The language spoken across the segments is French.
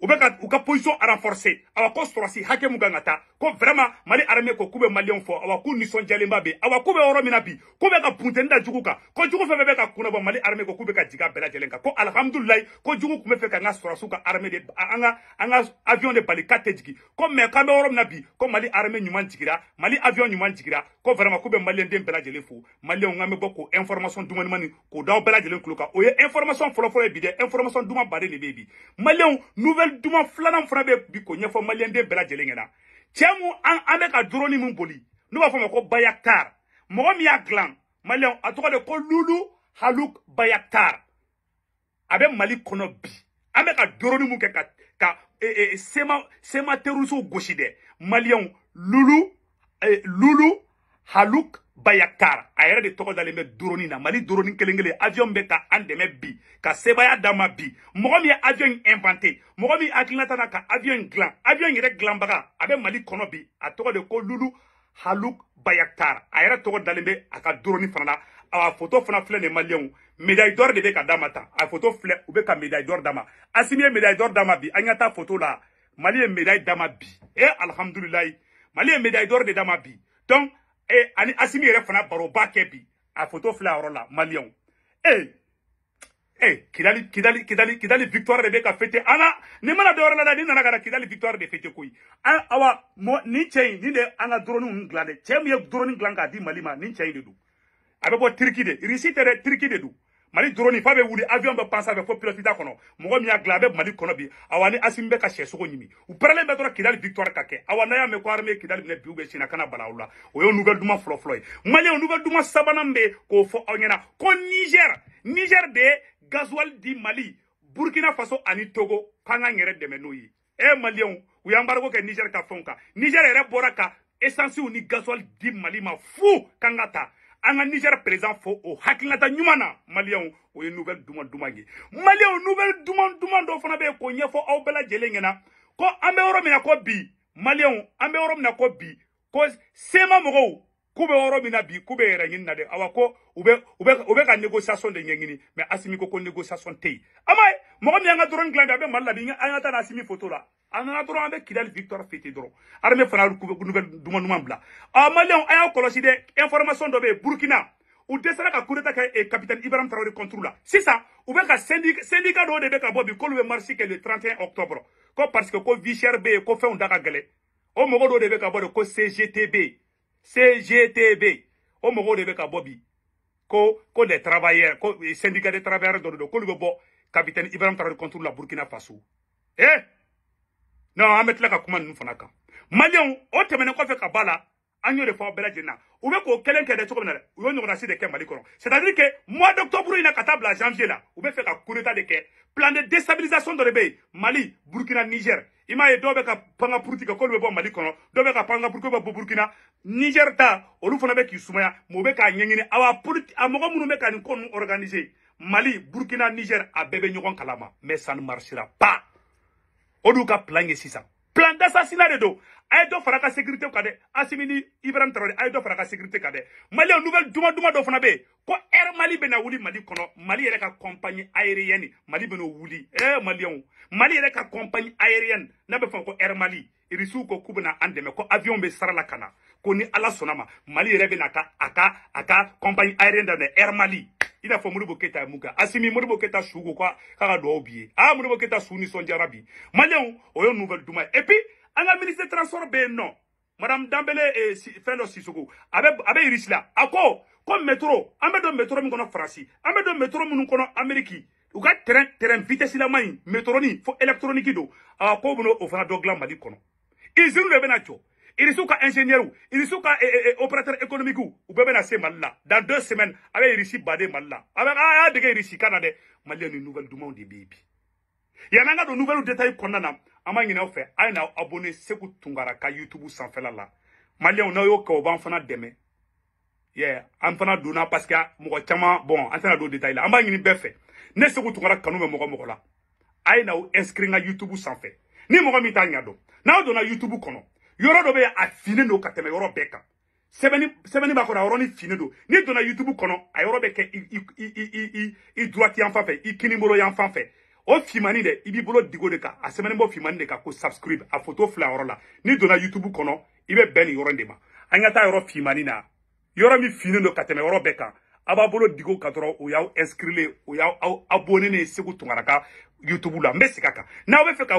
u bɛ ka a renforcer awa ko hake hakɛ mun ko vraiment mali armé ko Malion bɛ maliyɛnw awa k'u nisɔndiyalenba bɛ awa koube bɛ yɔrɔ min na bi k'u ka funteni djukuka. ko jugu fɛn ka mali armé ko k'u ka jigin a ko alihamudulilayi ko jugu tun bɛ armée de anga anga avion de bali k'a tɛ ko mais ko mali armé nyuman djigira. mali avion nyuman djigira. ko vraiment koube malion maliyɛn den bɛɛ lajɛlen fo maliyɛnw k'an k'o information dumanimani k'o d'aw bɛɛ lajɛlen tulo information fɔlɔfɔlɔ ye bide. information douma baden de bɛ malion nouvelle Duman flan an fwana be biko, nye fwa mali an be be la jelen gena. Tiyan mwen an ame ka duroni mwen boli, nou a fwa mwen kwa bayak tar. Mwen mwen mi ak lan, mali an atwa de kwa lulu, haluk, bayak tar. Aben mali konon bi. Ame ka duroni e, e, e, mwen keka, seman teruso goside. Mali an lulu, lulu. Haluk Bayakar a de tɔgɔ dalen bɛ na Mali drone kelengle avion Beta andeme bi ka sebaya dama ma bi avion inventé mɔgɔ min ka avion Glan, avion in glambara. dilanbaga Mali a de ko Lulu Halouk Bayakar a de tɔgɔ dalen bɛ a photo fana médaille d'or de Beka Damata, a photo filɛ ou médaille d'or dama. ma médaille d'or dama bi photo la Mali Medaille médaille dama bi eh alhamdulillah. Mali Medaille médaille d'or de dama bi donc e ani asimi fana baro ba kebi. a foto flowerola malion eh, Eh, e e kidali kidali kidali kidali victoire de Beka fete ana ni mana dɔwɛrɛ la ni nana gara na kidali victoire de fete koyi ah, awa mo nin ni ana de ana drone dɔrɔniw glade. dilan di Malima ma de dou. a de irisi de de dou mali drone f'a be wuli avion bɛ passa sanfɛ fo pilote da kɔnɔ mɔgɔ min a mali kono bi awani asimbe kidali victoire Kake. awana y'a armée kidali minɛ kana bala o y'o nouvelle duman fɔlɔfɔlɔ mali maliyɛnw nouvelle k'o niger niger de gasoil di mali burkina faso ani togo de Menoui. Eh Malion. n'o embargo e niger ka fonka niger era Boraka. ni gasoil di mali ma fou Kangata. an ka niger président fo o hakilinata ɲuman na maliyɛnw o ye nouvelle duman duman ye maliyɛnw nouvelle duman duman dɔ fana bɛ yen k'o ɲɛfɔ aw bɛɛ lajɛlen ɲɛna ko an bɛ yɔrɔ min na ko bi maliyɛnw an bɛ yɔrɔ min na ko bi ko sema mɔgɔw k'u bɛ yɔrɔ min na bi k'u bɛ yɛrɛ ɲini na awa ko u ka négociation de nyengini mais Asimi ko ko négociation tɛ yen a ma ye mɔgɔ min y'an ka drone eh, dilan bi a bi photo la a nana dɔrɔn Kidal, victoire fêter dɔrɔn armée fana nouvelle duman duman bila a maliyɛnw ko y'a kɔlɔsi information dɔ Burkina ou dɛsɛra ka coup d'état capitaine Ibrahim Traoré contre la sisan u bɛ ka syndicat dɔw de bɛ ka bɔ bi k'olu marche kɛ le 31 octobre ko parce que ko vie chère bɛ yen ko fɛnw da ka gɛlɛn o mɔgɔ de bɛ ka bɔ de ko CGTB CGTB o mɔgɔw de bɛ ka bɔ ko ko les travailleurs ko syndicat des travailleurs dɔ de don k'olu bɛ capitaine Ibrahim Traoré contrôle la Burkina Faso eh non an bɛ tila ka nous ninnu fana on te o tɛmɛnen kɔfɛ ka ba la an y'o de fɔ aw bɛɛ na u bɛ k'o kelen kɛ dɛ cogo min na de quel mali kɔnɔ c'est à dire que mois d'octobre in a ka taa janvier là ou bien fɛ ka coup d'état de quel plan de déstabilisation de bɛ mali burkina niger i m'a ye dɔw bɛ ka panga puruti kɛ k'olu bɛ bɔ mali kɔnɔ dɔw bɛ ka panga puruti k'u bɛ bɔ burukina niger ta olu fana bɛ k'i sumaya mɛ u bɛ k'a ɲɛɲini awa politi a mɔgɔ minnu bɛ ka nin ko ninnu organise mali burukina niger a bɛɛ bɛ ɲɔgɔn kalama mɛ ça ne marchera pas o d'u ka plan ye sisan assassinat d'assassinat de don a sécurité au cadet. Asimini ibrahim traoré a ye fara ka sécurité nouvelle Douma Douma d'offre fana ko air mali Benawuli wuli mali Kono. mali est ka compagnie aérienne mali Benawuli. Eh Malion. mali est la compagnie aérienne n'a pas fait ko air mali irisiw ko k'u bɛna ko avion bɛ sara la Kana. koni ala sonama mali rebenaka aka aka compagnie aérienne daminɛ air mali i n'a fɔ asimi moribo Shugo su ko k'a ka duwawu b'i ye aa oyo keta su nisɔndiyara nouvelle et puis an ministre transport Ben madame Dambele e si, fɛn abe sisogo Abe Abe a a ko métro an bɛ métro min kɔnɔ faransi an métro terrain terrain vitesse la main métroni fo électronique do a bono ofra n'o kono dɔ irisiw ingénieur irisiw ka eh, eh, eh, opérateur économique vous pouvez bɛna se dans deux semaines avec bɛ irisi baden mal là ah, ah, a ah a y'a dege irisi kan na nouvelle dumanw de Bibi. yen bi yanni don nouvelle détail qu'on a an b'a ɲin'aw a abonné segu ka youtube là la maliyɛnw na y'o kɛ o demain. Yeah, dɛmɛ yɛ an fana donna parce que ah, mɔgɔ chama bon an tɛna don détail la an b'a fait, ne segu tunkara kanu bɛ mɔgɔ là. la a ye YouTube sans n youtube ni mɔgɔ min à ɲɛ dɔn donna youtube kɔnɔ yoro dɔ a fini don kateme yoro beka bɛɛ kan sɛbɛnni b'a kɔnɔ a n'i donna youtube Kono, a yɔrɔ bɛ i i i i i droite yan fan fɛ i kinibolo yan fan o finmani dɛ i bolo digo de kan a sɛbɛnni bɔ de ka ko subscribe a photo filɛ a la n'i youtube Kono Ibe bɛ bɛn nin yɔrɔ in de ma an ka na yoro mi fini don kateme yoro beka aba bolo digo ka dɔrɔn o y'aw inscrire o y'aw abonner ne Segu Tunkaraka youtube la n kaka na o be fe ka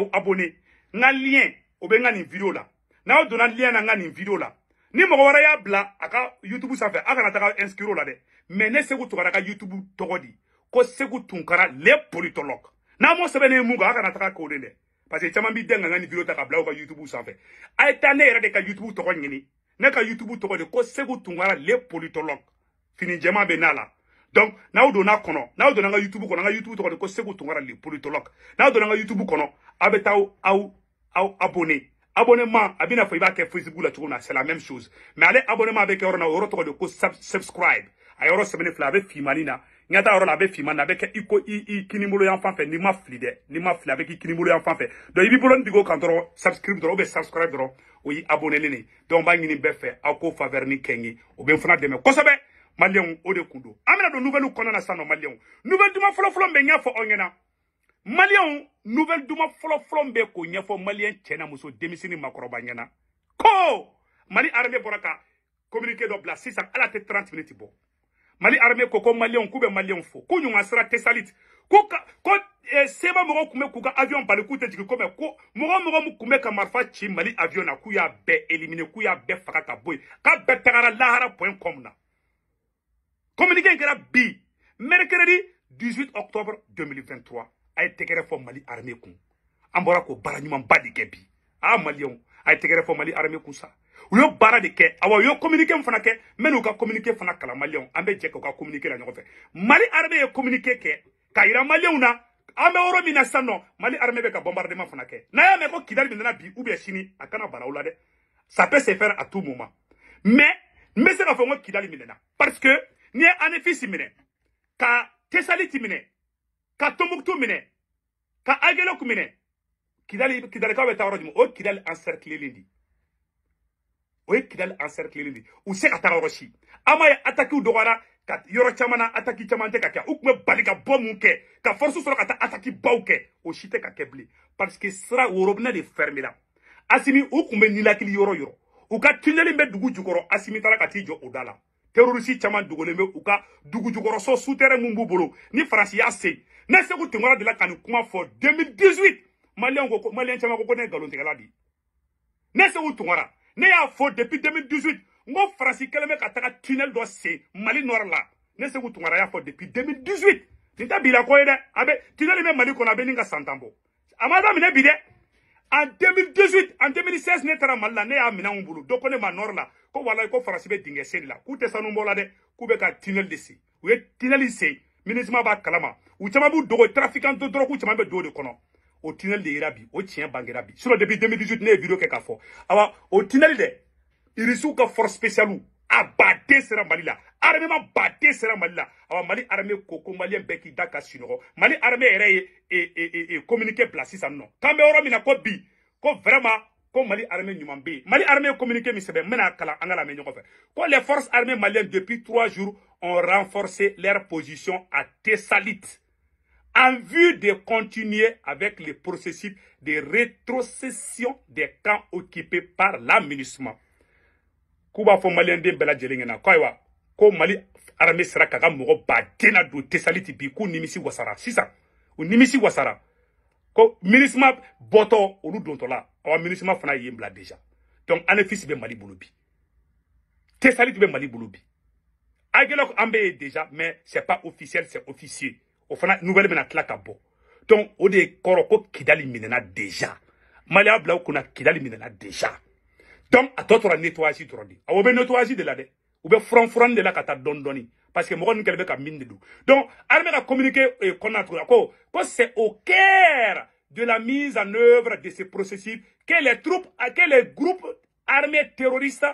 lien o bɛ video la n'aw donna lien na n video la ni mɔgɔ wɛrɛ y'a bila a youtube sanfɛ a kana taga inscrire o la dɛ mɛ ne segu ka youtube tɔgɔ di ko segu tunkara le politologue n'a m'o sɛbɛn ne ye taga k'o de parce que caman b'i dɛn ka nin video ta youtube sanfɛ a ye taa de ka youtube tɔgɔ ɲini ne youtube tɔgɔ de ko segu tunkara le politologue fini jɛma benala. n'a la donc n'aw donna kɔnɔ n'aw youtube kɔnɔ n youtube tɔgɔ ko segu tunkara le politologue n'aw donna youtube kɔnɔ abeta au taa abonné abonnement Abina bɛna ke i facebook la c'est la même chose mais allez abonnement avec orna yɔrɔ to de ko subscribe a yɔrɔ sɛbɛnni fla avec fimanina finmani na la a bɛ finman na i ko i n'i ma fili n'i ma fli avec bɛ k'i kinibolo yan do fɛ donc i b'i kan subscribe do ou subscribe dɔrɔn o y'i abonnelen de donc n b'a ɲini bɛɛ fɛ aw k'o faveur ni kɛ o bɛ n fana dɛmɛ malion o de kundo don do bɛna don nouvelle kɔnɔna sisan nɔ maliyɛnw nouvelle du fɔlɔfɔlɔ min bɛ y'a Malion, nouvelle duma flo min k'o ɲɛfɔ maliyɛn cɛ na muso denmisɛnnin ko mali armé Boraka ka communiqué dɔ bila à la tête 30 minutes bɔ mali armé koko malion koube malion fo k'u ɲɔgɔn sira ko ko eh, seba mɔgɔw koume kouka avion bali k'u tɛ jigin ko mɛ ko koume ka mali avion na kouya y'a bɛɛ éliminer k'u y'a bɛɛ ka bɔ yen lahara na communiqué in bi mercredi 18 octobre 2023 a ye tɛgɛrɛ fɔ mali armée kun an k'o baara ɲumanba a maliyɛnw a mali armée kun sa u y'o de ke awa y'o communiqué fana ke, menuka bɛ ka communiqué fana kala maliyɛnw ambe ka communiqué la ɲɔgɔn mali armée communiquer ke. kɛ k'a yira maliyɛnw na ambe mali armée be ka bombardement fana ke. n'a y'a ko kidali bi ou bien chini a bara aw de. ça peut se faire à tout moment mais mais c'est la k'a qui kidali parce que n'i ye anefisi ka t'esali t'imine ka Tombouctou minɛ ka Aguelok minɛ Kidali Kidalikaw bɛ taa yɔrɔ o ye Kidali encerclé de o ye Kidali encerclé de u se ka taa yɔrɔ si ye dɔgɔyara ka na attaque caman tɛ ka kɛ u tun bɛ bali ka bɔ mun kɛ ka force sɔrɔ ka taa attaque baw kɛ o si tɛ parce que sira o de fermé Asimi u tun bɛ ninakili yɔrɔ yɔrɔ u ka tunnel bɛ dugu Asimi ka t'i terorisi caman dogolen bɛ u ka dugujukɔrɔso sutɛrɛ min b'u bolo ni c'est. y'a sen ne segu tunkara de la ka nin kuma fɔ 2018 maliyɛn ko maliyɛn caman ko ko ne ye nkalontigɛla de ye que tu m'as. ne a fort depuis 2018 n France faransi mec bɛ ka taga tunnel dɔ sen mali nɔri la ne segu tunkara a fɔ depuis 2018 c'est tɛ bila ko ye dɛ a bɛ tunnel bɛ mali qu'on a beninga santambo ka mine tan en 2018 en 2016 ne taara mal la ne a minɛnw bolo dɔ ko ne ma nɔri la ko wala ko farasi bɛ dingɛ sen de la ko tɛ sanu bɔ la ko be ka tinel de sen we tinel tinɛli sen b'a kalama u chama b'u dogo trafikan to dɔrɔn chama be do de kono o tunnel de yira au o tiɲɛ bangera bi sinon depuis 2018 ne ye video kɛ k'a fo awa o tinel dɛ irisu ka force spéciale a baden sera mali la armema baden sera mali la awa mali armé ko ko maliyɛn bɛɛ mali armé et et e, e, communiqué bila sa nɔ non. bɛ yɔrɔ min na ko bi ko vraiment ko mali armée ɲuman bɛ mali armée communiqué min sɛbɛn n kala angala kalan an ka ko les forces armées maliennes depuis trois jours ont renforcé leur position à Tessalit, en vue de continuer avec le processus de rétrocession des camps occupés par l'aménagement. k'u b'a fɔ maliyɛnden bɛɛ lajɛlen ko ayiwa ko mali armée sera k'a ka mɔgɔ baden na don bi k'u nimisi wasara sisan u nimisi wasara ko MINUSMA bɔtɔ olu dontɔla Ɔ MINUSMA fana yimbla déjà donc ANEFIS fils Mali bolo bi Tesalit Mali bolo bi AGELOC déjà mais c'est pas officiel c'est officieux o fana nouvelle bɛna tila kabo donc o de ye Kidali minɛna déjà malia blau kuna kunna Kidali minena déjà donc a tɔ tora nettoyage dɔrɔn de ye nettoyage de la dɛ u bɛ de la kata taa parce que moi nous kɛlen ka de donc armée ka communiqué kɔnɔna na tuguni a ko que c'est au cœur de la mise en œuvre de ces processus que les troupes, que les groupes armés terroristes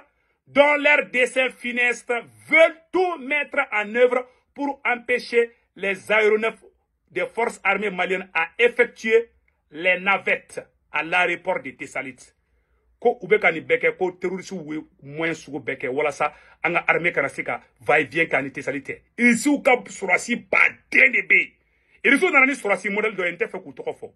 dans leur dessin funestes veulent tout mettre en œuvre pour empêcher les aéronefs des forces armées maliennes à effectuer les navettes à l'aéroport de Tessalit. ko u bɛ ka nin bɛɛ kɛ ko terorisiw qui moyen sugu bɛɛ kɛ walasa an va-et-vient kɛ ani tesali tɛ irisiw ka sɔrɔsi baden de bɛ yen irisiw nana ni sɔrɔsi modèle dɔ ye n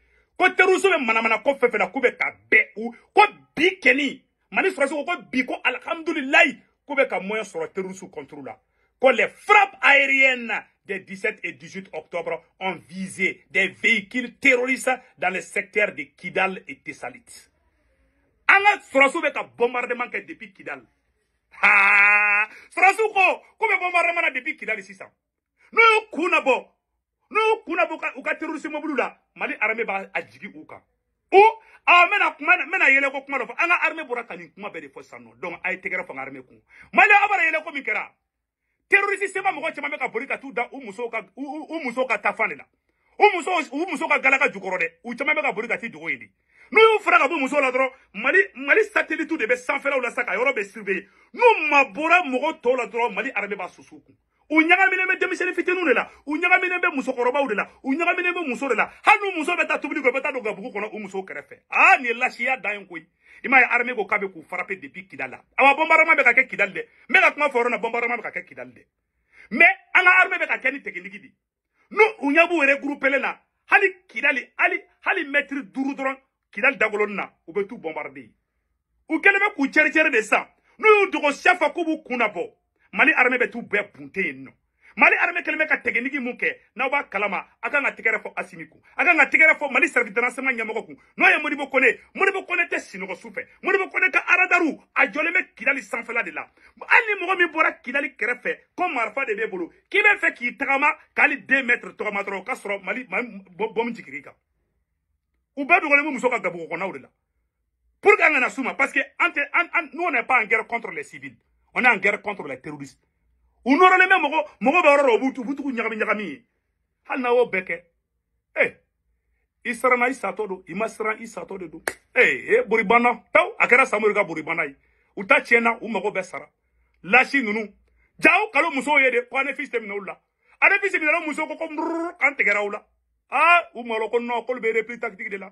ko terroristes bɛ manamana ko fɛn qu'on na k'u bɛ ka bɛɛ ou. ko bi kɛni qu'on sɔrɔsi ko ko bi ko alihamudulilayi k'u ka moyen terroristes contre la ko les frappes aériennes des 17 et 18 octobre ont visé des véhicules terroristes dans les secteurs de Kidal et Tessalit. Anga ka sɔrɔsiw bɛ ka bombardement kɛ depuis kidal ha sɔrɔsiw ko k'u bɛ bombardement na depuis kidal nous n'u y'u kun labɔ n'u kunna b'u u ka mali armée b'a jigi uka o a mena kuma mena yele ko kuma dɔ anga an ka armée bɔra ka kuma be de fɔ donc a ye fo armée mali abara yele ko min kɛra terroriste ka boli t'u da u musow ka u ka tafan de la u musow ka galaka u t'i mali mali satellite de sans sanfɛlaw la saka ka yɔrɔ bɛ surveiller n'u ma bɔra mɔgɔ mali armée b'a susuku u ɲagaminen bɛ denmisɛnnin de la u ɲagaminen bɛ de la u ɲagaminen bɛ muso de la hali n'u muso bɛ taa tobili kɛ u bɛ taa don gabugu kɔnɔ u musow kɛrɛfɛ aa nin lasiya dan ye koyi i m'a armée ko k'u frapper depuis kidala awa bombardement baka ka kɛ kidali dɛ n ka kuma bombardement baka ka kɛ kidali dɛ mais an armée bɛ ka ni technique di. no u ɲɛ b'u regroupelen na hali kidali ali hali mètre duuru dɔrɔn kidali dagolonin na u bɛ t'u bombarder u kɛlen k'u cɛricɛri de sisan Nous, y'u dogo chaque fois kunapo mali armée bɛ tout bɛɛ non. mali armée kelen bɛ ka tɛgɛniki b'a kalama a kan ka fo fɔ asimi kun a kan ka tɛgɛrɛ fɔ mali sɛrɛkidanansɛma ɲɛmɔgɔ n'o ye modibo kone modibo kone tɛ sinɔgɔ su kone ka aradaru a jɔlen bɛ kidali sanfɛla de la hali ni mɔgɔ min bɔra kidali kɛrɛfɛ ko Marfa de Bebolo, bolo k'i me fɛ k'i tagama k'ali 2 mɛtiri tɔgɔma dɔrɔn o mali bom jigir'i kan u bɛɛ dogolen bɛ muso ka gabugɔ kɔnɔnaw de pour que parce que an n'o n'est pas en guerre contre les civils on est en guerre contre les terroristes. Ou aura les mêmes, butu, butu, ni Hana beke. Eh. isato do, imasran isato Eh, eh, buribana. tao akara samurga Uta chena ou besara. Lashi nounou. Jao, kalo muso yede, kwane fils temina la a muso koko Ah, ou malo kon tactique de la.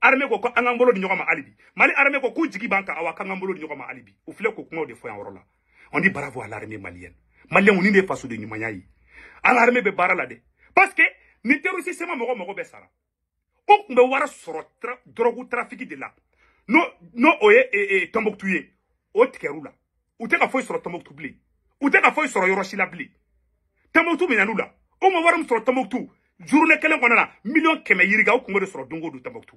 armée ko angambolo an k'an bolo di ɲɔgɔn ma hali mali armée ko k'u banka b'an kan awa k'an k'an bolo di ɲɔgɔn ma hali bi u filɛ k'o kumaw de fɔ yan yɔrɔ on dit bravo à l'armée malienne maliyɛnw nin de ye fasoden ɲumanya ye an ka armée bɛ baara la parce que ni terroriste sema moko mɔgɔ bɛ sara o tun bɛ wari tra, dɔrɔgu trafiki de la n'o n'o oye e, e, tɔnbɔkutu ye o tigɛr'u la u tɛ ka foyi sɔrɔ tɔnbɔkutu bilen u tɛ ka foyi sɔrɔ yɔrɔ si la bilen tɔnbɔkutu minɛn'u la o ma wari min sɔrɔ tɔnbɔkutu journée kelen kɔnɔna na miliyɔn kɛmɛ yirika u kungo de sɔrɔ don o don tɔnbɔkutu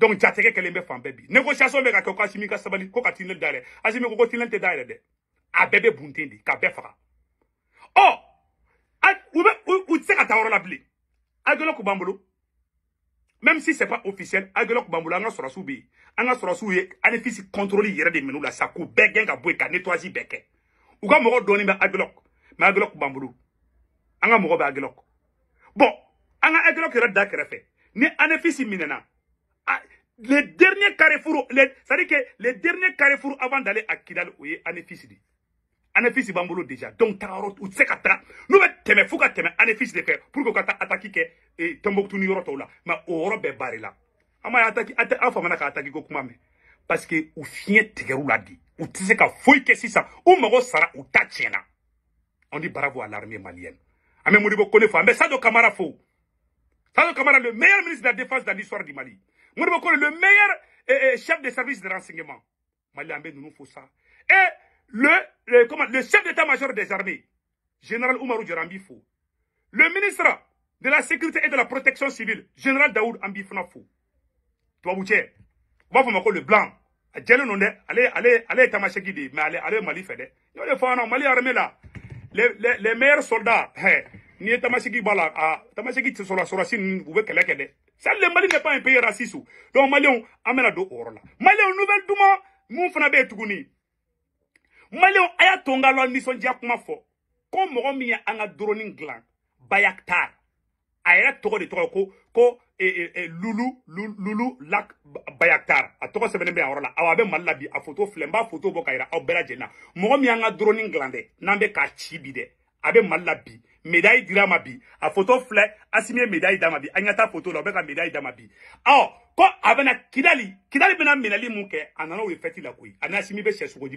donc jatigɛ que les fan bɛɛ bébé. négociation bɛ ka kɛ ko asimi ka sabali ko ka tinel dayɛlɛ asimi ko a bébé buntendi bunten oh ka bɛɛ A ɔ u bɛ ka la blé agɛlɛ kun même si c'est pas officiel agelok kun b'an bolo Anga ka sera bɛ yen an contrôlé sɔrɔsiw des menus de la sakou k'u bɛɛ gɛn ka bɔ yen ka nettoyage bɛɛ kɛ mais ka mɔgɔ dɔɔni bɛ agɛlɛ mɛ bon anga agelok agɛlɛ yɛrɛ da kɛrɛfɛ minena le dernier carrefour, c'est-à-dire que le dernier carrefour avant d'aller à Kidal, où est Anefis dit. Anefis Bambolo déjà. Donc, Tarot ou Tsekata, nous mettons Fouka Teme, Anefis de Kere, pour que Kata attaque et eh, Tombouctou ni là, Mais au Robe Barilla. Ama attaque, Alpha Manaka attaque Gokumame. Parce que ou fien Tegerou l'a dit. Ou que si ça, ou Moro Sara ou Tatiena. On dit bravo à l'armée malienne. Amé ah, Mais ça Amé Sado Kamara ça Sado Kamara, le meilleur ministre de la Défense dans l'histoire du Mali. Mourinho le meilleur chef de service de renseignement. Maliambe, nous nous faut ça. Et le, le, comment, le chef d'état-major des armées, général Oumarou Fou. Le ministre de la sécurité et de la protection civile, général Daoud Ambifonafou. Toi, Boucher, on va vous le blanc. Djelo allez allez allez tamashegi di mais allez allez Mali fede. le fana Mali armée là. Les les les meilleurs soldats. Hein. Ni tamashegi bala ah tamashegi sur la sur la sine vous voulez quelle quelle. Sal le, Mali ne pa yon peye rasisou. Don Mali yon amena do orola. Mali yon nouvel duman moun fana be etuguni. Mali yon aya tonga lwa nison diya kouma fo. Kon mwokon miye anadroni nglan bayaktar. Aya toko de toko ko eh, eh, eh, lulu lak bayaktar. A toko sevene be orola. Awa be mali labi. A foto flenba, foto bok aya. A ou be la jena. Mwokon miye anadroni nglan de nanbe ka chibi de. A be mali labi. médaille dira ma a photo flé asimi médaille d'a ma photo la médaille d'a ma ko avana kidali kidali menali mouke, mun kɛ a nana la koyi ani asimi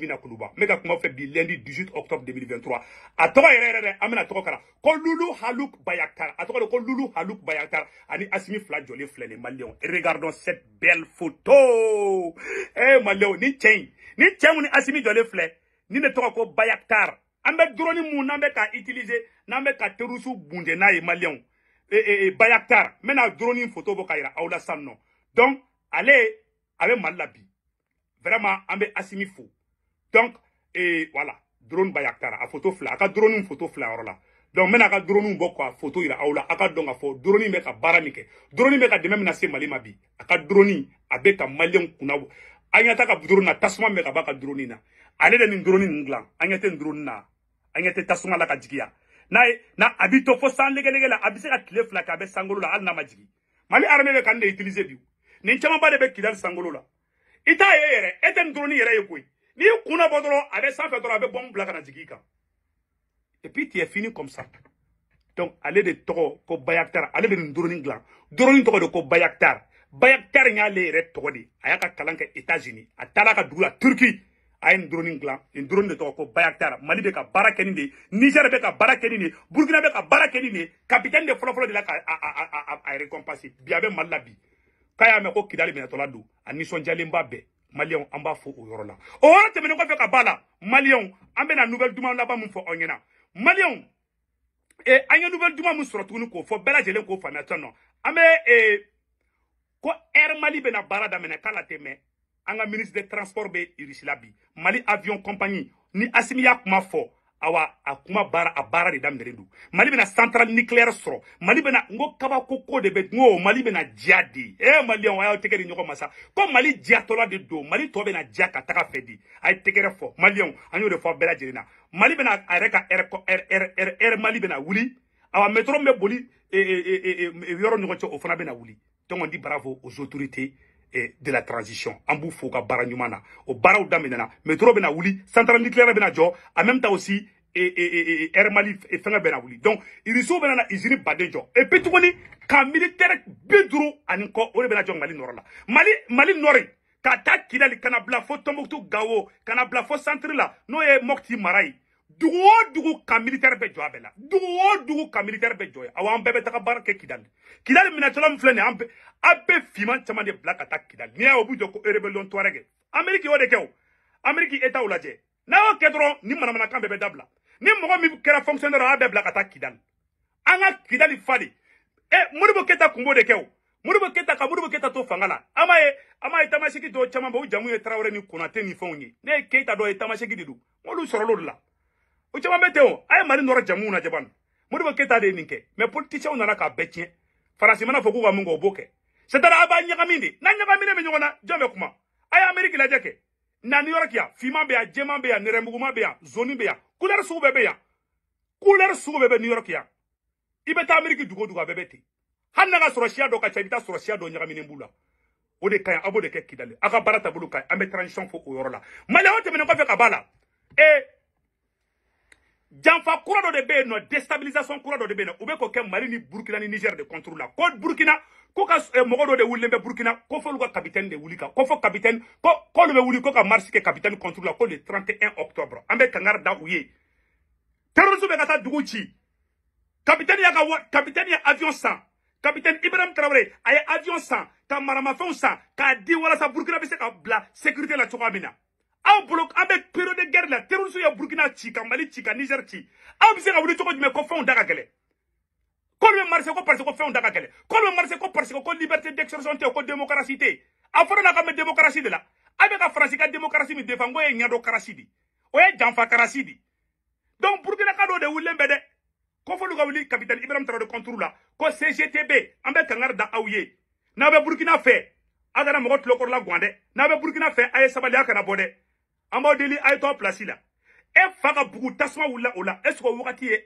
na kuluba meka bi lundi 18 octobre 2023 a toi, yɛrɛ amena kara ko lulu haluk bayaktar a toi ko lulu haluk bayaktar ani asimi fila flé les malions. regardons cette belle photo eh Malion, ni cɛ ni cɛ ni asimi jolé flé ni ne tɔgɔ ko bayaktar Ambe drone mun n'an ka utiliser n'an bɛ ka terroriste bunde n'a e, e, e, Bayaktar drone photo boka ira yira sanno. donc allez avec mal la vraiment ambe asimi fou. donc et voilà drone Bayaktar a photo fila a drone photo fila là donc mena ka drone bɔ photo ira aw la a ka droni drone bɛ ka baara drone bɛ ka dɛmɛ min mali ma bi a ka drone a bɛ ka maliyɛnw drone na b'a ka drone na ale de drone drone na angete tasuma la ka n'a e, na abito fo san lege lege la abise ka tile fila kɛ a bɛ la hali n'a ma mali armée be ka nin de utiliser bi nin camanba de bɛ kidali sankolo la Ita ye yɛrɛ eten tɛ nin dɔrɔn ni yɛrɛ ye koyi n'i kunna bɔ dɔrɔn a bɛ sanfɛ dɔrɔn a bɛ bɔn bila ka na jigin i kan et puis tu es fini comme ça donc ale de tɔgɔ ko bayaktar ale bɛ nin glan. dilan dɔrɔnin tɔgɔ de ko bayaktar bayaktar y'ale le tɔgɔ de di. Ayaka kalanka kalan kɛ états-unis a ka dugu la turki a ye nin doronin dilan nin doronin de tɔgɔ ko bayaktar mali bɛ ka baara kɛ nin de niger bɛ ka baara kɛ nin de burkina bɛ ka baara kɛ nin de kapitaine de fɔlɔfɔlɔ de la ka a récompense bi a bɛ mali la bi k'a y'a mɛn ko kidali minɛtɔla don a nisɔndiyalenba bɛɛ maliyɛnw an b'a fo o yɔrɔ la o yɔrɔ tɛmɛnen kɔfɛ ka b'a la maliyɛnw an bɛna nouvelle duman laban min fɔ aw ɲɛna maliyɛnw e, an ye nouvelle duman min sɔrɔ tuguni k'o fɔ bɛɛ lajɛlen k'o faamuya tɔn nɔ an bɛ ee, ko air mali bɛna baara daminɛ k'a la tɛ mɛn Anga ministre des transports bɛ mali avion compagnie ni asimi mafo awa a kuma bara a bara de daminɛlen don mali bɛna centrale nucléaire sɔrɔ mali bɛna ko de bɛ et eh, mali on de a er, er, er, mali e de e mali Tobena Jaka e e e e de a e e e e e e de e e na mali e a e e e mali e wuli awa métro e e e et et et et et et wuli et on et bravo aux autorités de la transition Ambu b'u fo Au Barouda, ɲuman métro wuli nucléaire bɛna A même temps aussi air mali et Benaouli. donc irisow bɛna na usine Isiri Badejo. et puis le ka militaire bi duuru ani on est de mali mali mali ka tak kidali Kanabla bila fo gawo Kanabla fo centre là, n'o ye marai dugu o dugu ka militaire bɛ jɔ a bɛɛ la dugu o dugu ka militaire ke kidan ye awɔ an bɛɛ bɛ taga baara kɛ de n'i o b'u jɔ ko rebellion tuareg amérique y'o de kɛ o amérique n'a y'o kɛ dɔrɔn nin manamanakan ni mɔgɔ min kɛra fonctionnaire kidan bɛɛ bila ka taa kidali an ka kidali fa de ɛ moribo keta kun b'o de kɛ keta to fanga ama an b'a ye an b'a ye tamaseki jamu ni konate ne keta keyita dɔ ye tamaseki de don n o caman bɛ ten o a ye mali nɔrɔ jamuw na jaban modibo keyita de ye nin kɛ mɛ politisiyɛnw nana k'a bɛɛ tiɲɛ farasi mana fɔ k'u ka min kɛ o b'o kɛ setara a b'a ɲagami de n'a ɲagaminen bɛ ɲɔgɔn na jɔn bɛ kuma a ye ameriki lajɛ kɛ na new york yan finman bɛ yan jɛman bɛ yan nɛrɛmuguma bɛ yan zoni bɛ yan kulɛri sugu bɛɛ bɛ yan kulɛri sugu bɛɛ bɛ new york yan i bɛ taa ameriki dugu o dugu a bɛɛ bɛ ten hali n'a ka sɔrɔ siya dɔ ka ca i bɛ taa sɔrɔ siya dɔ ɲagaminen b'u la o de ka ɲi a b'o de kɛ kidali a ka baara taabolo ka ɲi an bɛ transition fo o yɔrɔ la maliyɛnw tɛmɛnen kɔfɛ ka b'a la ee eh, janfa kura de Bénin, yen déstabilisation destabilisation kura de bɛ yen nɔ burkina ni niger de contrôle la Côte burkina ko ka eh, de wulilen burkina burukina ko capitaine de Wulika, Kofo capitaine ko k'olu le wuli ko marche capitaine contre la le 31 octobre un octobre avec da u ye terroriste bɛ capitaine y'a capitaine avion 100 capitaine ibrahim traoré aye avion san ka maramafɛnw san k'a di voilà ça burkina se ka sécurité la cogoya aw bolo période de guerre la terroriste au Burkina ci mali Tchad, niger Tchad. aw bɛ se ka de cogo jumɛn ko fɛnw Quand le gɛlɛn quoi, parce qu'on fait un da Quand le k'olu quoi, parce que liberté d'expression tɛ ko démocratie tɛ a fɔra n'a démocratie de la Avec la France, faransi ka démocratie mais devant moi il y a de o ye janfa karasi donc Burkina ka de wulilen bɛ dɛ ko f'olu capitaine ibrahim traoré contrôle là. ko cgtb en bɛ kangari dans aw ye Burkina bɛ burukina fɛ aw le corps tulokɔrɔla guwan dɛ n'aw bɛ burukina fɛ a ye sabali a kana an b'aw a e faka ka bugu tasuma wulila o la est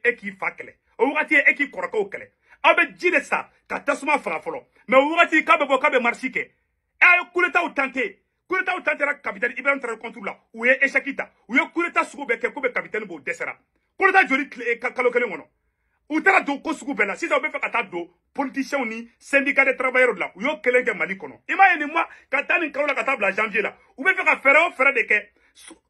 e k'i fa kɛlɛ o wagati ye e k'i kɔrɔkɛw kɛlɛ de sa ka tasma faga fɔlɔ mɛ o wagati k'a bɛ bɔ k'a bɛ marisi e kɛ a ye kuletaw tante ibrahim la u ye ouye ou kuleta sugo beke kɛ ko bɛ b'o dɛsɛra kuleta joli tile e kalo kelen do u taara si ko sugu bɛɛ la sisan u ka ni syndicat de travailleurs la ou y'o kelen kɛ mali kɔnɔ i m'a ye ka janvier là. ka o de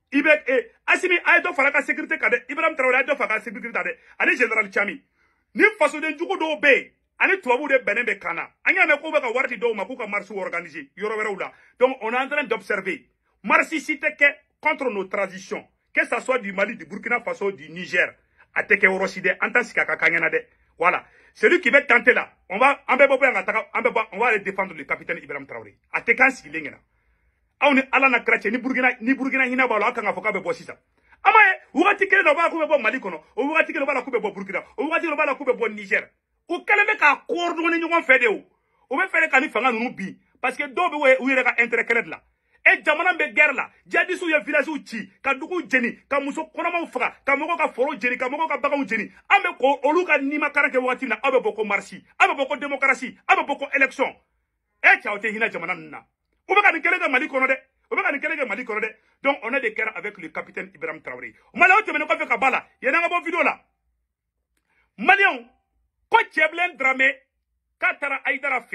eh, ibrahim Traoré e asimi a sécurité kan ibrahim traoré a ye sécurité kan ani général Chami. ni fasoden jugu dɔw bɛ yen ani tubabuw de bɛnnen bɛ kan na an y'a mɛn k'u bɛ ka wari di organiser donc on est en train d'observer Marsi si contre nos transitions que ça soit du Mali du Burkina Faso du Niger a tɛ kɛ yɔrɔ si ka kan voilà celui qui va tenter là on va an on va aller défendre le capitaine Ibrahim Traoré a tɛ k'an aw Alana ala na ni burukina ni Burgina hinɛ b'a la aw kan ka fɔ k'a bɛ bɔ sisan an b'a b'a la k'u bɛ mali kɔnɔ o wagati kelen no b'a la k'u o wagati b'a la k'u bɛ bɔ nizɛri k'a kɔɔri ni ɲɔgɔn eh, fɛ de o u ka ni fanga ninnu bi parce que dɔw bɛ u ka intérêt kɛlɛ la e eh, jamana be guerre la jadisiw ye vilasiw ci ka dugu jeni ka muso ma faga ka mɔgɔw ka foro jeni ka mɔgɔw ka baganw jeni an ko olu ni nimakara kɛ wagati min na aw bɛ ko marisi aw bɛ ko ko élection e eh, cɛ aw jamana na O bɛ ka nin Mali kɔnɔ dɛ. O Mali kɔnɔ Donc on a des guerres avec le capitaine Ibrahim Traoré. Malien tɛmɛnen kɔfɛ ka b'a la. Yann'an ka bɔ vidéo là. Malien ko Cɛbilen Dramé k'a taara Ayidara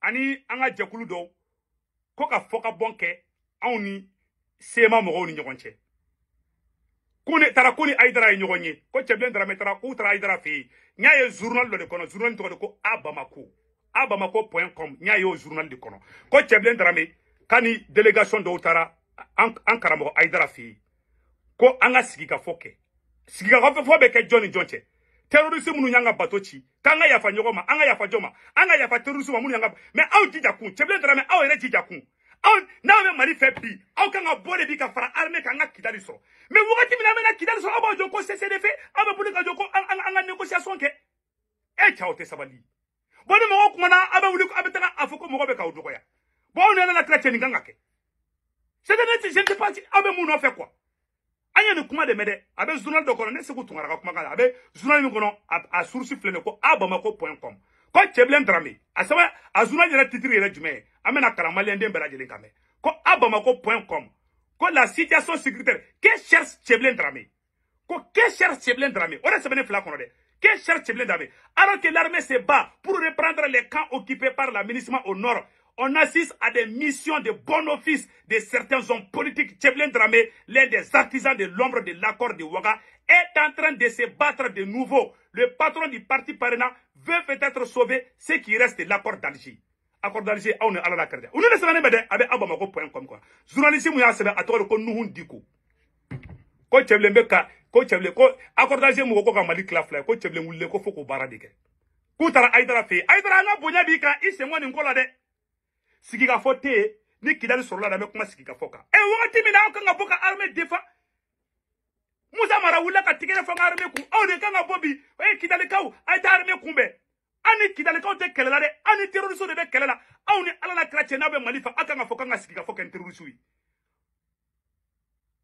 ani anga ka jɛkulu dɔw ko ka fɔ ka bɔn ni sema mɔgɔw ni ɲɔgɔn Kone ko ne taara ko e ni ko cɛbilen daramɛ taara k'u taara ayidara fɛ de kɔnɔ zurunali tɔgɔ de ko a abamako.com n y'a ye journal de Kono ko Cheblendrame, Kani k'a délégation dɔw taara an karamɔgɔ ko an ka sigikafɔ kɛ ya ka bato ci k'an ka yafa ɲɔgɔn ma terrorisme ka yafa jɔn ma ma aw jija kun cɛbilen darame aw yɛrɛ jija kun aw na bɛ mali fɛ bi aw ka bi fara armée kidali na an bɛna kidali sɔrɔ aw b'aw jɔ ko ccdf aw bɛ ka jɔ ko an ka négociation kɛ e eh, cɛw sabali bon ni mɔgɔ kumana a bɛ wuli a bɛ taga a fɔ ko mɔgɔ bɛ k'aw dɔgɔya bon aw ni ne lakira cɛ nin ka kɛ c'est que ne ti je ne sais pas si aw nɔfɛ kuma de mɛn a bɛ journal dɔ kɔnɔ ne segu tunkara ka kumakan la a bɛ journal ne kɔnɔ a source filɛ nin ko abamako point com ko cɛbilen darame a sɛbɛn a journal yɛrɛ titre yɛrɛ jumɛn ye an bɛna kalan maliyɛnden bɛɛ lajɛlen kan mɛn ko point com ko la situation sécuritaire que cherche cɛbilen darame ko que cherche cɛbilen darame o de sɛbɛnnen fila kɔnɔ Que Alors que l'armée se bat pour reprendre les camps occupés par l'aménissement au nord, on assiste à des missions de bon office de certains hommes politiques. Chevlin Dramé, l'un des artisans de l'ombre de l'accord de Ouaga, est en train de se battre de nouveau. Le patron du parti parrainant veut peut-être sauver ce qui reste de l'accord d'Alger. Accord d'Alger, on est à la carte. ko cɛbilen ko accordage mɔgɔ ko ka mali kila fila ye ko cɛbilen wulilen ko fo k'o baara de kɛ k'u taara ayidara fɛ yen ayidara an ka bonya b'i kan i sen nin ko la dɛ sigikafɔ tɛ yen ni kidali sɔrɔla la bɛ kuma sigikafɔ kan ɛ wagati min na aw kan ka bɔ ka armée défend musa mara wulila ka tigɛrɛ fɔ n ka armée kun aw de kan ka bɔ bi o kidalikaw a ye taa armée kunbɛn aw ni kidalikaw tɛ kɛlɛ la dɛ aw ni terroriste de bɛ kɛlɛ la aw ni ala n'a kira cɛ n'a bɛ mali fɛ aw kan ka fɔ k'an ka sigikafɔ kɛ ni terroriste ye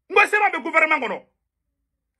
n ko seba bɛ gouvernement kɔnɔ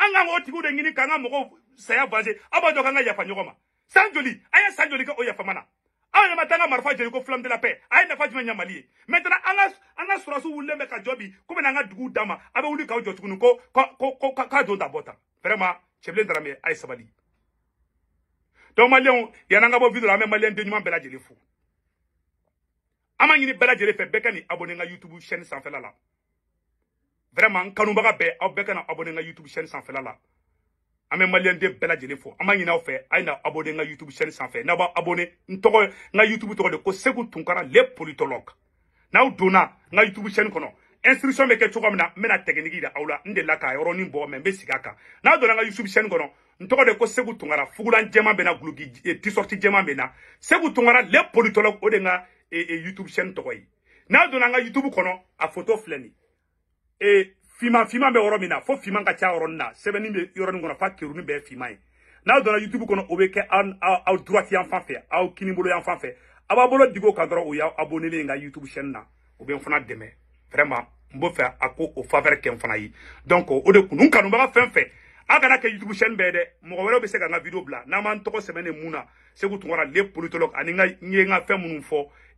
Anga ngoti k'o ngini de moko k'an ka mɔgɔw saya baze aw b'a dɔn k'an ka ma san na ko de la paix aya ye nyamali. maintenant anga ka an jobi, sɔrɔsiw wulilen bɛ ka ko bɛ na an ka duguw wuli k'aw jɔ tuguni ko ko k'a vraiment sabali donc maliyɛnw yann'an ka la an bɛ maliyɛn den ɲuman ama lajɛlen fo an b'a ɲini abonenga lajɛlen fɛ youtube chaîne vraiment n kanubaga bɛɛ aw na abonner abonné youtube chaîne faire la an bɛ maliyɛnden bɛɛ lajɛlen fo an b'a ɲini na youtube chaîne sanfɛ n'aw b'a abonné Ntoko na youtube tɔgɔ de ko segu tunkara le politologue n'aw dona n youtube chaîne kono. instruction bɛ kɛ mena min na n bɛna technique yira aw la n delila k'a yɔrɔnin bɔ na youtube chaîne kono. Ntoko de ko segu tunkara fugulan djema bena na guloki tisɔriti jɛman bɛ eh, tunkara le politologue o e youtube chaîne tɔgɔ ye Na donna youtube kono a photo fleni e eh, Fima Fima bɛ yɔrɔ min fo fima ka ca yɔrɔnin na sɛbɛnni bɛ yɔrɔnin f'a be n'a youtube kɔnɔ o bɛ kɛ aw droite en fan fɛ aw kinibolo yan Aba bolo digo ya o ya abonné n nga youtube chaîne na o bɛ n vraiment n b'o fɛ o faveur ke n yi donc o de kun n ba fɛn fɛn a youtube chaîne Bede dɛ mɔgɔ wɛrɛw bɛ se ka nga video bla. n'an m'an tɔgɔ sɛbɛn ne mun na segu le politologue ani n nga fa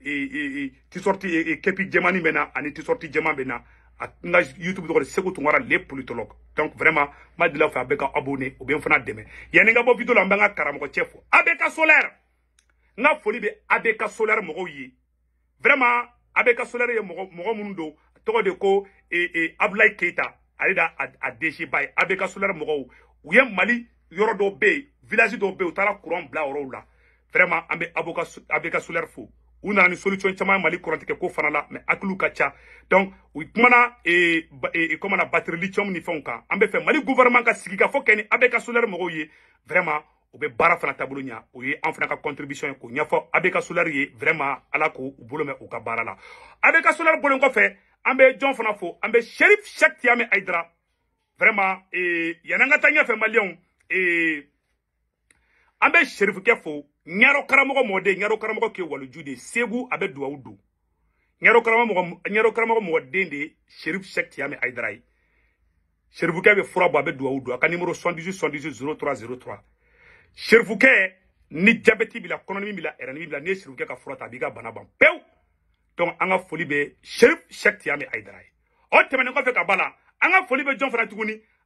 ye n ka et kepi jɛmani bɛ na ani tisɔrɔti sorti a youtube tɔgɔ de segu tunkara le politologue donc vraiment n b'a deli aw fɛ a bɛ ka abonné o bɛ n fana dɛmɛ yanni n ka bɔ video la n bɛ n ka karamɔgɔ cɛ fo abk solaire n ka foli bɛ abk solaire mɔgɔw ye vraiment abk solaire ye mɔgɔ mɔgɔ minnu don tɔgɔ de ko eh, eh, abulayi keyita ale a DG ba ye abk solaire mɔgɔw u ye mali yɔrɔ dɔw bɛ yen village dɔw bɛ yen u taara kuran bila yɔrɔw la vraiment an bɛ abk solaire fo on a solution chama ye mali kurantigɛ ko fana la mais donc oui kumana e, e, comment la batterie lithium ni fonka ambe fait mali gouvernement ka sigi ka fɔ kɛ ni abk solaire mɔgɔw ye vraiment ou bɛ baara fana taabolo en o fana ka contribution k'o nyafo abeka solaire vraiment ala k'u bolo mɛn u ka baara la abk solaire bolen kɔfɛ an bɛ jɔn fana fo sherif chek tiame aidra vraiment et yananga tanya fait malion maliyɛnw ambe sherif bɛ fo Nyaro karamɔgɔ mwode nyaro karamɔgɔ ke waliju de segu a bɛ Nyaro don ɲaro karamɔgɔ mɔden de sherif shek tiame aidara ye sherifukɛ furabu fura bɔ a bɛ duwawu 78 78 0303 sherifukɛ ni jabɛti b'i la bila, b'i n'i ka a bana ban sherif shek tiyame aidara ye o tɛmɛnen kɔfɛ anga folibe la an ka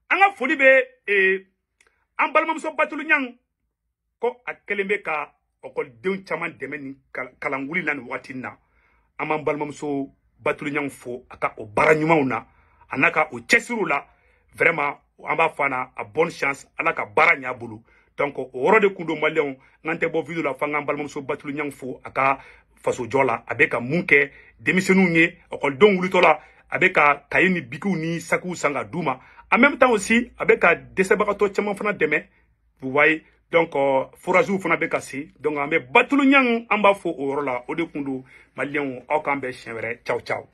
anga folibe jɔn fana ko a kelen bɛ ka ɔkɔlidenw caman dɛmɛ nin kalankuli na nin wagati in na an b'an balimamuso batuluɲanw fo a ka o baara ɲumanw na a n'a ka o cɛsiriw la vraiment an b'a fɔ a na a bonne chance ala ka baara ɲ'a bolo donc o yɔrɔ de kun don maliyɛnw n kan tɛ bɔ video la fo an k'an balimamuso batuluɲanw fo a ka fasojɔ la a bɛ ka mun kɛ denmisɛnninw ye ɔkɔlidenw wulitɔ la a bɛ ka kaye ni bikiw ni sakiw san ka d'u ma en même temps aussi a bɛ ka dɛsɛbagatɔ caman fana dɛmɛ vous voyez donc euh, foragew fana bɛ ka se donc an bɛ batulu ɲaŋ an b'a fɔ o yɔrɔ la o de kun do maliyɛnw aw k'an bɛn siɲɛ wɛrɛ caw caw